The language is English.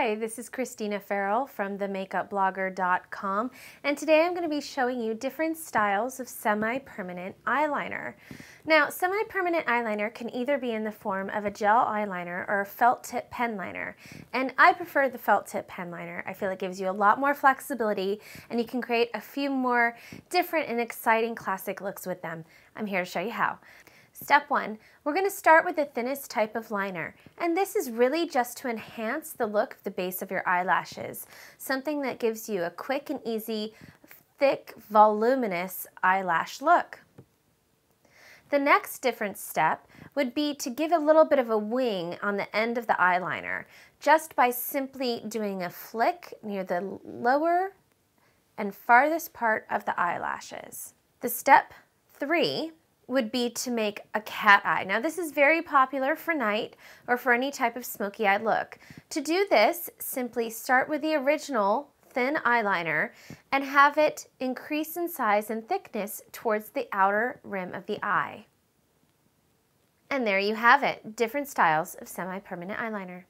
Hi, this is Christina Farrell from themakeupblogger.com and today I'm going to be showing you different styles of semi-permanent eyeliner. Now, semi-permanent eyeliner can either be in the form of a gel eyeliner or a felt tip pen liner, and I prefer the felt tip pen liner. I feel it gives you a lot more flexibility and you can create a few more different and exciting classic looks with them. I'm here to show you how. Step one, we're gonna start with the thinnest type of liner, and this is really just to enhance the look of the base of your eyelashes, something that gives you a quick and easy, thick, voluminous eyelash look. The next different step would be to give a little bit of a wing on the end of the eyeliner, just by simply doing a flick near the lower and farthest part of the eyelashes. The step three would be to make a cat eye. Now this is very popular for night or for any type of smoky eye look. To do this, simply start with the original thin eyeliner and have it increase in size and thickness towards the outer rim of the eye. And there you have it, different styles of semi-permanent eyeliner.